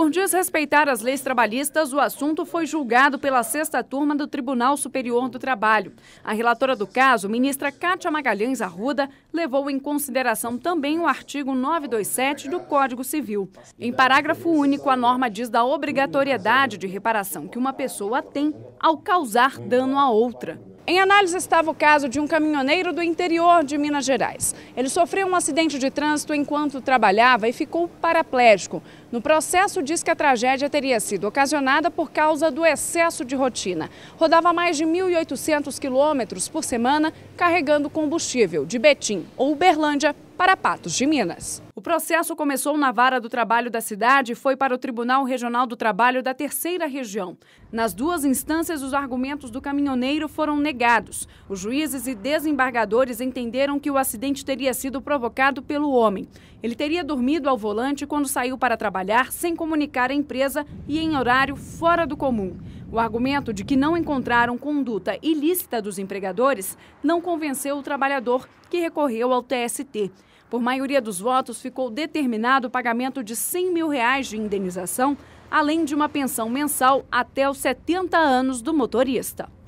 Por desrespeitar as leis trabalhistas, o assunto foi julgado pela sexta turma do Tribunal Superior do Trabalho. A relatora do caso, ministra Cátia Magalhães Arruda, levou em consideração também o artigo 927 do Código Civil. Em parágrafo único, a norma diz da obrigatoriedade de reparação que uma pessoa tem ao causar dano a outra. Em análise estava o caso de um caminhoneiro do interior de Minas Gerais. Ele sofreu um acidente de trânsito enquanto trabalhava e ficou paraplégico. No processo, diz que a tragédia teria sido ocasionada por causa do excesso de rotina. Rodava mais de 1.800 quilômetros por semana carregando combustível de Betim ou Uberlândia para Patos de Minas processo começou na Vara do Trabalho da cidade e foi para o Tribunal Regional do Trabalho da Terceira Região. Nas duas instâncias, os argumentos do caminhoneiro foram negados. Os juízes e desembargadores entenderam que o acidente teria sido provocado pelo homem. Ele teria dormido ao volante quando saiu para trabalhar sem comunicar a empresa e em horário fora do comum. O argumento de que não encontraram conduta ilícita dos empregadores não convenceu o trabalhador que recorreu ao TST. Por maioria dos votos, ficou determinado o pagamento de 100 mil reais de indenização, além de uma pensão mensal até os 70 anos do motorista.